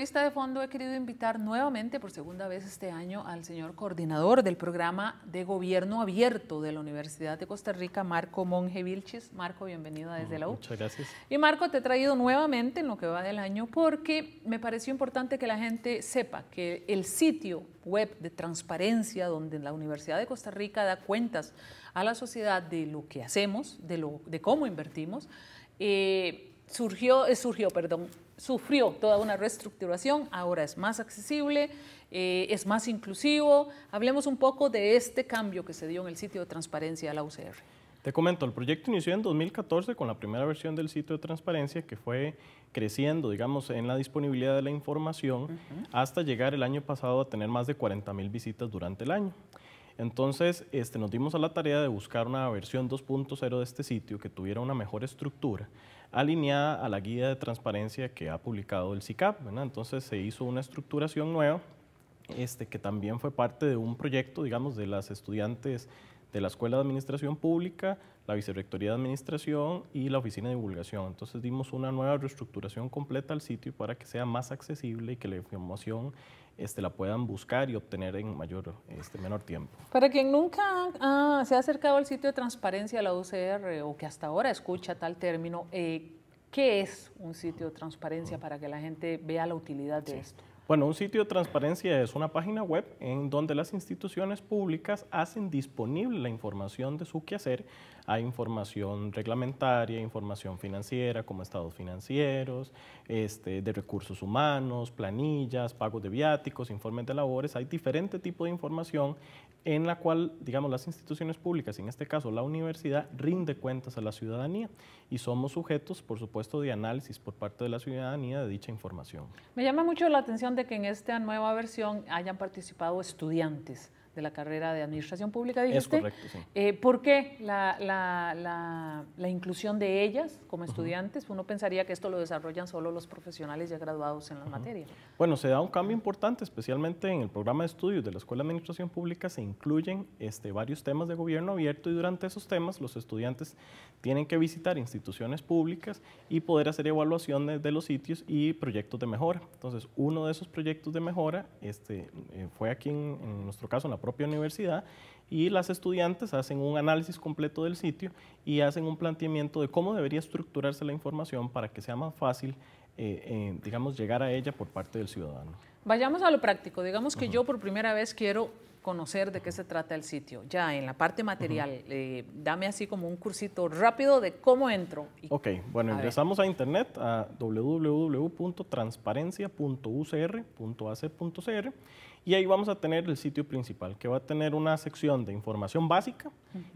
vista de fondo, he querido invitar nuevamente por segunda vez este año al señor coordinador del programa de gobierno abierto de la Universidad de Costa Rica, Marco Monge Vilches. Marco, bienvenido desde la U. Muchas gracias. Y Marco, te he traído nuevamente en lo que va del año porque me pareció importante que la gente sepa que el sitio web de transparencia donde la Universidad de Costa Rica da cuentas a la sociedad de lo que hacemos, de, lo, de cómo invertimos, eh, surgió, eh, surgió, perdón, sufrió toda una reestructuración, ahora es más accesible, eh, es más inclusivo. Hablemos un poco de este cambio que se dio en el sitio de transparencia de la UCR. Te comento, el proyecto inició en 2014 con la primera versión del sitio de transparencia que fue creciendo, digamos, en la disponibilidad de la información hasta llegar el año pasado a tener más de 40 mil visitas durante el año. Entonces este, nos dimos a la tarea de buscar una versión 2.0 de este sitio que tuviera una mejor estructura alineada a la guía de transparencia que ha publicado el CICAP. Entonces se hizo una estructuración nueva este, que también fue parte de un proyecto, digamos, de las estudiantes de la Escuela de Administración Pública, la Vicerrectoría de Administración y la Oficina de Divulgación. Entonces dimos una nueva reestructuración completa al sitio para que sea más accesible y que la información este, la puedan buscar y obtener en mayor, este, menor tiempo. Para quien nunca se ha acercado al sitio de transparencia de la UCR o que hasta ahora escucha tal término, eh, ¿qué es un sitio de transparencia para que la gente vea la utilidad de esto? Bueno, un sitio de transparencia es una página web en donde las instituciones públicas hacen disponible la información de su quehacer. Hay información reglamentaria, información financiera, como estados financieros, este, de recursos humanos, planillas, pagos de viáticos, informes de labores. Hay diferente tipo de información en la cual, digamos, las instituciones públicas, en este caso la universidad, rinde cuentas a la ciudadanía y somos sujetos, por supuesto, de análisis por parte de la ciudadanía de dicha información. Me llama mucho la atención de que en esta nueva versión hayan participado estudiantes la carrera de Administración Pública, dijiste. Es correcto, sí. Eh, ¿Por qué la, la, inclusión de ellas como estudiantes? Uno pensaría que esto lo desarrollan solo los profesionales ya graduados en la materia. Bueno, se da un cambio importante, especialmente en el programa de estudios de la Escuela de Administración Pública se incluyen este, varios temas de gobierno abierto y durante esos temas los estudiantes tienen que visitar instituciones públicas y poder hacer evaluaciones de los sitios y proyectos de mejora. Entonces, uno de esos proyectos de mejora este, eh, fue aquí en, nuestro caso en la universidad y las estudiantes hacen un análisis completo del sitio y hacen un planteamiento de cómo debería estructurarse la información para que sea más fácil, eh, eh, digamos, llegar a ella por parte del ciudadano. Vayamos a lo práctico. Digamos que yo por primera vez quiero conocer de qué se trata el sitio. Ya en la parte material, eh, dame así como un cursito rápido de cómo entro. ok, bueno, ingresamos a internet a www.transparencia.ucr.ac.cr y ahí vamos a tener el sitio principal, que va a tener una sección de información básica,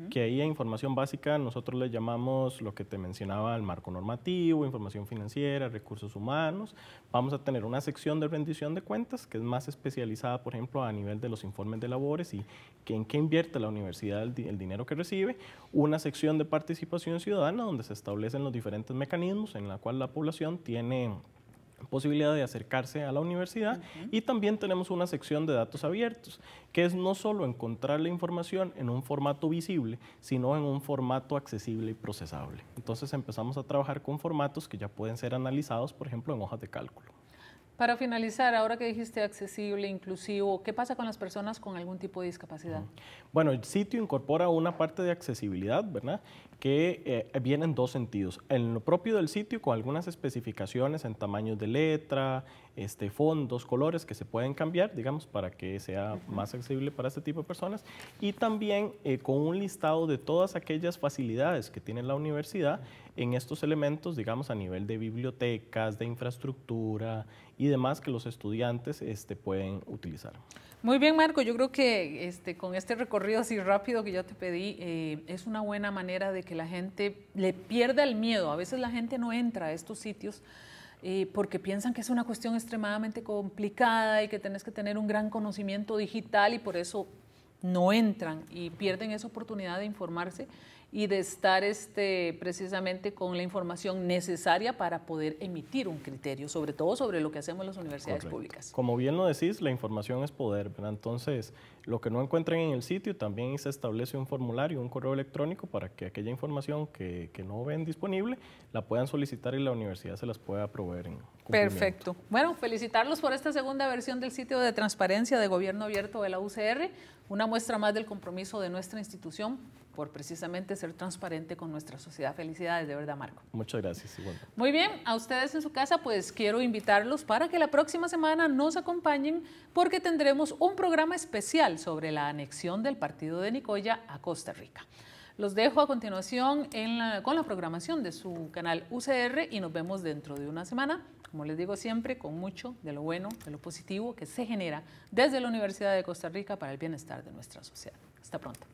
que ahí a información básica nosotros le llamamos lo que te mencionaba, el marco normativo, información financiera, recursos humanos. Vamos a tener una sección de rendición de cuentas, que es más especializada, por ejemplo, a nivel de los informes de la labores y que en qué invierte la universidad el, dinero que recibe, una sección de participación ciudadana donde se establecen los diferentes mecanismos en la cual la población tiene posibilidad de acercarse a la universidad y también tenemos una sección de datos abiertos, que es no solo encontrar la información en un formato visible, sino en un formato accesible y procesable. Entonces empezamos a trabajar con formatos que ya pueden ser analizados, por ejemplo, en hojas de cálculo. Para finalizar, ahora que dijiste accesible, inclusivo, ¿qué pasa con las personas con algún tipo de discapacidad? Bueno, el sitio incorpora una parte de accesibilidad, ¿verdad? Que eh, viene en dos sentidos. En lo propio del sitio, con algunas especificaciones en tamaños de letra, este, fondos, colores que se pueden cambiar, digamos, para que sea más accesible para este tipo de personas. Y también eh, con un listado de todas aquellas facilidades que tiene la universidad en estos elementos, digamos, a nivel de bibliotecas, de infraestructura y demás que los estudiantes este, pueden utilizar. Muy bien, Marco. Yo creo que este, con este recorrido así rápido que yo te pedí, eh, es una buena manera de que la gente le pierda el miedo. A veces la gente no entra a estos sitios eh, porque piensan que es una cuestión extremadamente complicada y que tienes que tener un gran conocimiento digital y por eso no entran y pierden esa oportunidad de informarse y de estar este, precisamente con la información necesaria para poder emitir un criterio, sobre todo sobre lo que hacemos en las universidades públicas. Como bien lo decís, la información es poder, ¿verdad? Entonces, lo que no encuentren en el sitio, también se establece un formulario, un correo electrónico para que aquella información que, no ven disponible la puedan solicitar y la universidad se las pueda proveer. Perfecto. Bueno, felicitarlos por esta segunda versión del sitio de transparencia de gobierno abierto de la UCR, una muestra más del compromiso de nuestra institución por precisamente ser transparente con nuestra sociedad. Felicidades, de verdad, Marco. Muchas gracias. Muy bien, a ustedes en su casa, pues quiero invitarlos para que la próxima semana nos acompañen porque tendremos un programa especial sobre la anexión del partido de Nicoya a Costa Rica. Los dejo a continuación con la programación de su canal UCR y nos vemos dentro de una semana, como les digo siempre, con mucho de lo bueno, de lo positivo que se genera desde la Universidad de Costa Rica para el bienestar de nuestra sociedad. Hasta pronto.